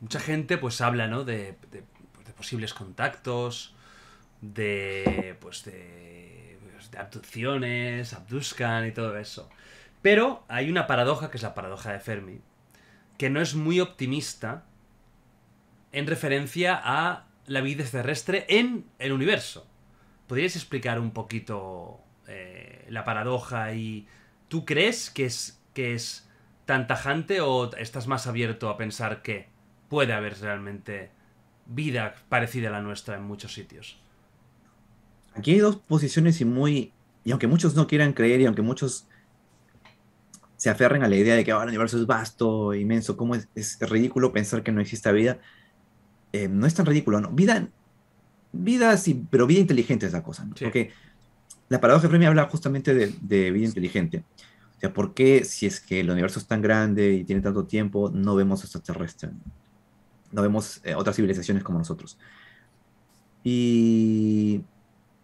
Mucha gente pues habla, ¿no? De, pues, posibles contactos, pues, de pues de, abducciones, abduzcan y todo eso. Pero hay una paradoja que es la paradoja de Fermi, que no es muy optimista en referencia a la vida terrestre en el universo. ¿Podrías explicar un poquito eh, la paradoja y tú crees que es, que es tan tajante o estás más abierto a pensar que puede haber realmente vida parecida a la nuestra en muchos sitios? Aquí hay dos posiciones y muy... Y aunque muchos no quieran creer y aunque muchos se aferren a la idea de que ah, el universo es vasto, inmenso, cómo es, ridículo pensar que no exista vida, eh, no es tan ridículo, ¿no? Vida, vida sí, pero vida inteligente es la cosa, Porque la paradoja de habla justamente de vida inteligente. O sea, ¿por qué si es que el universo es tan grande y tiene tanto tiempo, no vemos extraterrestres? No vemos eh, otras civilizaciones como nosotros. Y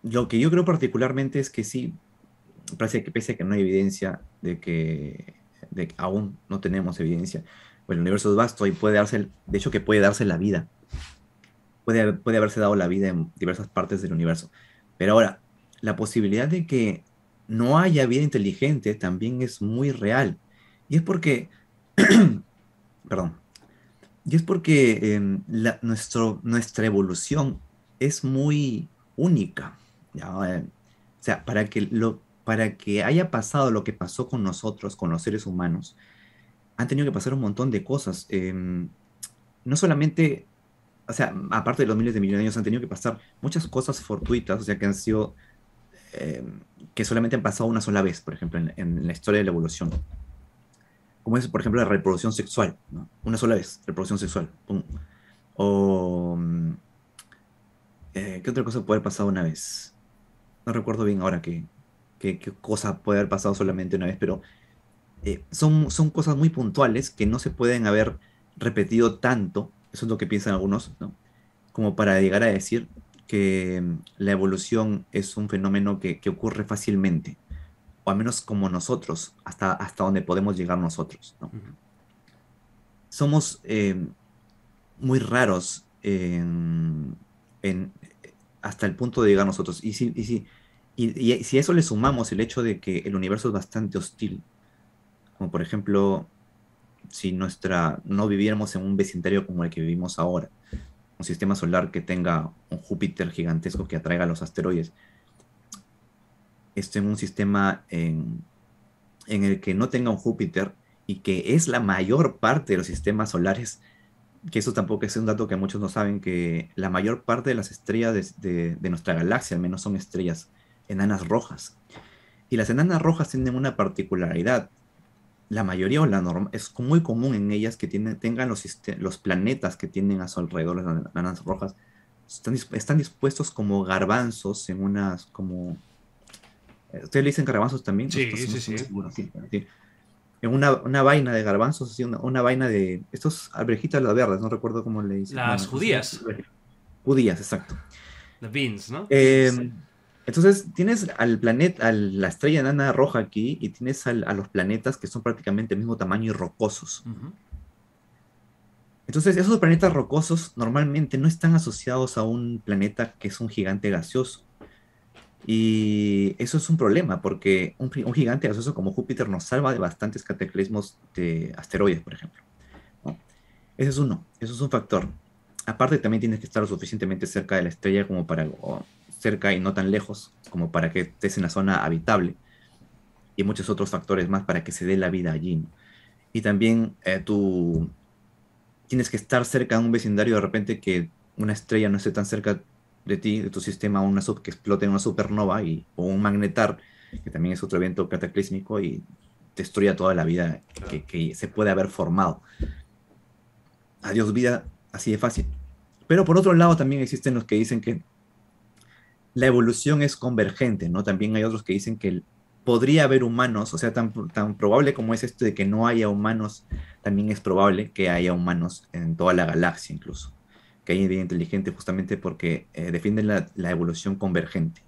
lo que yo creo particularmente es que sí, parece que pese a que no hay evidencia de que, de aún no tenemos evidencia, el universo es vasto y puede darse, de hecho que puede darse la vida. Puede, puede haberse dado la vida en diversas partes del universo. Pero ahora, la posibilidad de que no haya vida inteligente también es muy real. Y es porque, perdón, y es porque em, nuestro, nuestra evolución es muy única. O sea, para que, lo, para que haya pasado lo que pasó con nosotros, con los seres humanos, han tenido que pasar un montón de cosas. Em, no solamente, o sea, aparte de los miles de millones de años, han tenido que pasar muchas cosas fortuitas, o sea, que han sido Em, que solamente han pasado una sola vez, por ejemplo, en, la historia de la evolución. Como es, por ejemplo, la reproducción sexual, Una sola vez, reproducción sexual. O... Mm, eh, ¿Qué otra cosa puede haber pasado una vez? No recuerdo bien ahora qué, qué, cosa puede haber pasado solamente una vez, pero eh, son, son cosas muy puntuales que no se pueden haber repetido tanto, eso es lo que piensan algunos, como para llegar a decir, que mm, la evolución es un fenómeno que, ocurre fácilmente, o al menos como nosotros, hasta, hasta donde podemos llegar nosotros. Somos eh, muy raros en, hasta el punto de llegar nosotros. Y si, y y, si a eso le sumamos el hecho de que el universo es bastante hostil, como por ejemplo si nuestra no viviéramos en un vecindario como el que vivimos ahora, un sistema solar que tenga un Júpiter gigantesco que atraiga a los asteroides, esto en un sistema en, el que no tenga un Júpiter y que es la mayor parte de los sistemas solares, que eso tampoco es un dato que muchos no saben, que la mayor parte de las estrellas de, de nuestra galaxia al menos son estrellas enanas rojas. Y las enanas rojas tienen una particularidad la mayoría o la norma es muy común en ellas que tienen, tengan los, los planetas que tienen a su alrededor las lanas rojas están, están dispuestos como garbanzos en unas como eh, ustedes le dicen garbanzos también pues, sí pues, sí sí, sí, en una, vaina de garbanzos una, vaina de estos de las verdes no recuerdo cómo le dicen las judías judías exacto Las beans no em, entonces tienes al planeta, a la estrella enana roja aquí y tienes a los planetas que son prácticamente del mismo tamaño y rocosos. Entonces esos planetas rocosos normalmente no están asociados a un planeta que es un gigante gaseoso. Y eso es un problema porque un, gigante gaseoso como Júpiter nos salva de bastantes cataclismos de asteroides, por ejemplo. Ese es uno, eso es un factor. Aparte también tienes que estar lo suficientemente cerca de la estrella como para cerca y no tan lejos, como para que estés en la zona habitable, y muchos otros factores más para que se dé la vida allí. Y también eh, tú tienes que estar cerca de un vecindario de repente que una estrella no esté tan cerca de ti, de tu sistema, una sub que explote en una supernova y, o un magnetar, que también es otro evento cataclísmico y destruya toda la vida que se puede haber formado. Adiós vida, así de fácil. Pero por otro lado también existen los que dicen que la evolución es convergente, ¿no? También hay otros que dicen que podría haber humanos, o sea, tan, tan probable como es esto de que no haya humanos, también es probable que haya humanos en toda la galaxia incluso, que hay vida inteligente justamente porque eh, defienden la, evolución convergente.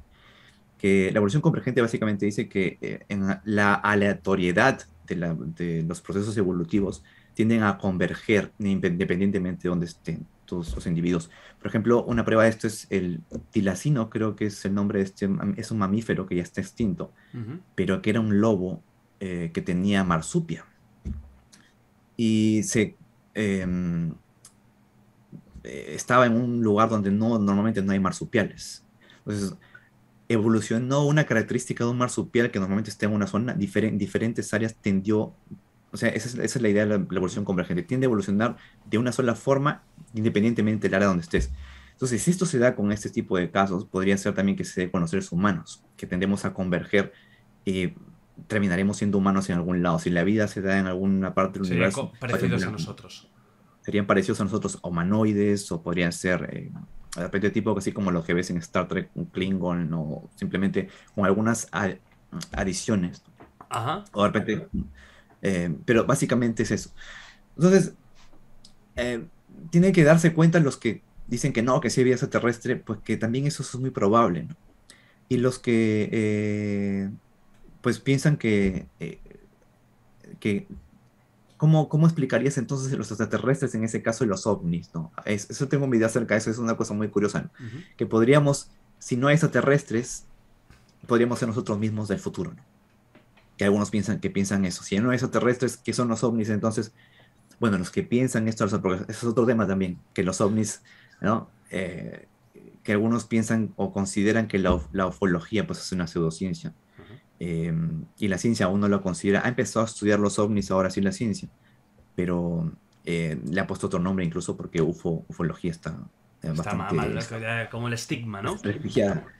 Que la evolución convergente básicamente dice que eh, la aleatoriedad de, los procesos evolutivos tienden a converger independientemente de dónde estén los individuos. Por ejemplo, una prueba de esto es el tilacino, creo que es el nombre de este, es un mamífero que ya está extinto, pero que era un lobo eh, que tenía marsupia. Y se em, eh, estaba en un lugar donde no, normalmente no hay marsupiales. Entonces, evolucionó una característica de un marsupial que normalmente está en una zona, diferente, diferentes áreas tendió o sea, esa es, la idea de la, evolución convergente. Tiende a evolucionar de una sola forma, independientemente del área donde estés. Entonces, si esto se da con este tipo de casos, podría ser también que se dé con los seres humanos, que tendemos a converger. y eh, terminaremos siendo humanos en algún lado. Si la vida se da en alguna parte del Serían Parecidos a nosotros. Serían parecidos a nosotros, humanoides, o podrían ser eh, de repente tipo así como los que ves en Star Trek, un Klingon, o simplemente con algunas adiciones. Ajá. O de repente. Eh, pero básicamente es eso. Entonces, eh, tienen que darse cuenta los que dicen que no, que sí había extraterrestre, pues que también eso es muy probable, ¿no? Y los que, eh, pues piensan que, que ¿Cómo, explicarías entonces los extraterrestres, en ese caso, y los ovnis? ¿no? eso tengo mi idea acerca de eso, es una cosa muy curiosa, ¿no? que podríamos, si no hay extraterrestres, podríamos ser nosotros mismos del futuro. ¿no? que algunos piensan que piensan eso. Si no extraterrestres, ¿qué son los ovnis? Entonces, bueno, los que piensan esto, eso es otro tema también, que los ovnis, ¿no? Eh, que algunos piensan o consideran que la, la ufología pues es una pseudociencia. Eh, y la ciencia aún no lo considera. Ha empezado a estudiar los ovnis ahora sí la ciencia, pero eh, le ha puesto otro nombre incluso porque ufología está, está bastante... Mal, como el estigma, ¿no?